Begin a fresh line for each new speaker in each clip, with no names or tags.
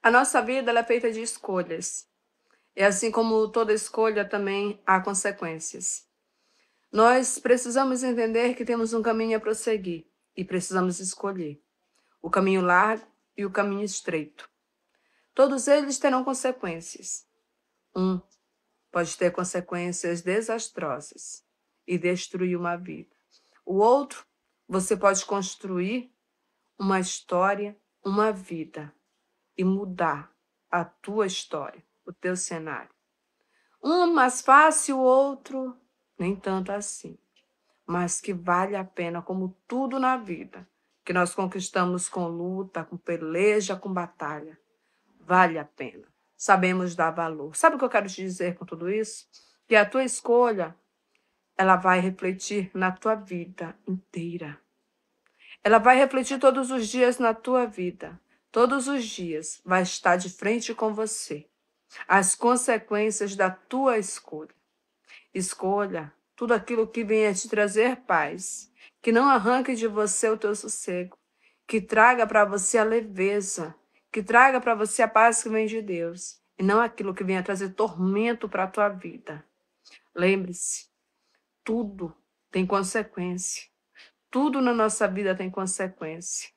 A nossa vida é feita de escolhas. E é assim como toda escolha, também há consequências. Nós precisamos entender que temos um caminho a prosseguir e precisamos escolher o caminho largo e o caminho estreito. Todos eles terão consequências. Um pode ter consequências desastrosas e destruir uma vida. O outro, você pode construir uma história, uma vida e mudar a tua história, o teu cenário. Um mais fácil, o outro nem tanto assim, mas que vale a pena, como tudo na vida, que nós conquistamos com luta, com peleja, com batalha. Vale a pena. Sabemos dar valor. Sabe o que eu quero te dizer com tudo isso? Que a tua escolha, ela vai refletir na tua vida inteira. Ela vai refletir todos os dias na tua vida todos os dias vai estar de frente com você. As consequências da tua escolha. Escolha tudo aquilo que venha te trazer paz, que não arranque de você o teu sossego, que traga para você a leveza, que traga para você a paz que vem de Deus, e não aquilo que venha trazer tormento para a tua vida. Lembre-se, tudo tem consequência. Tudo na nossa vida tem consequência.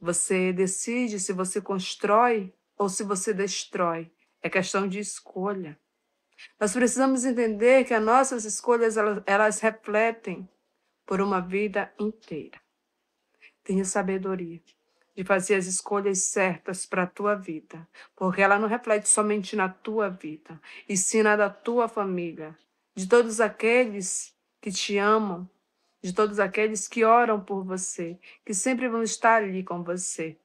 Você decide se você constrói ou se você destrói. É questão de escolha. Nós precisamos entender que as nossas escolhas elas, elas refletem por uma vida inteira. Tenha sabedoria de fazer as escolhas certas para a tua vida, porque ela não reflete somente na tua vida, e sim na da tua família, de todos aqueles que te amam de todos aqueles que oram por você, que sempre vão estar ali com você.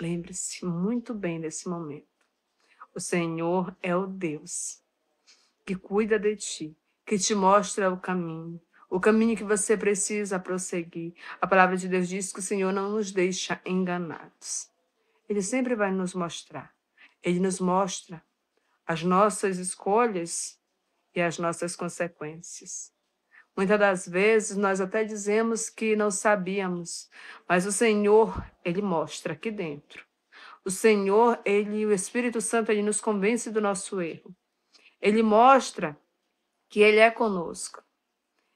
Lembre-se muito bem desse momento. O Senhor é o Deus que cuida de ti, que te mostra o caminho, o caminho que você precisa prosseguir. A palavra de Deus diz que o Senhor não nos deixa enganados. Ele sempre vai nos mostrar. Ele nos mostra as nossas escolhas e as nossas consequências. Muitas das vezes nós até dizemos que não sabíamos, mas o Senhor, ele mostra aqui dentro. O Senhor, ele, o Espírito Santo, ele nos convence do nosso erro. Ele mostra que ele é conosco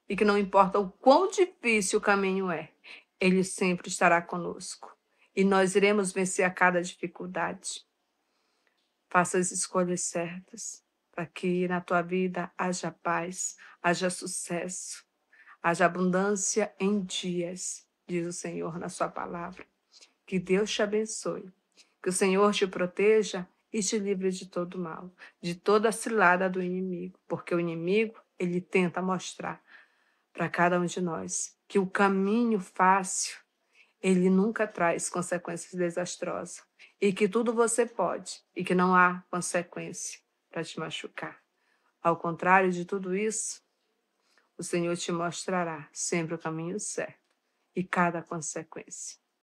e que não importa o quão difícil o caminho é, ele sempre estará conosco e nós iremos vencer a cada dificuldade. Faça as escolhas certas para que na tua vida haja paz, haja sucesso, haja abundância em dias, diz o Senhor na sua palavra. Que Deus te abençoe, que o Senhor te proteja e te livre de todo mal, de toda a cilada do inimigo, porque o inimigo ele tenta mostrar para cada um de nós que o caminho fácil ele nunca traz consequências desastrosas e que tudo você pode e que não há consequência para te machucar. Ao contrário de tudo isso, o Senhor te mostrará sempre o caminho certo e cada consequência.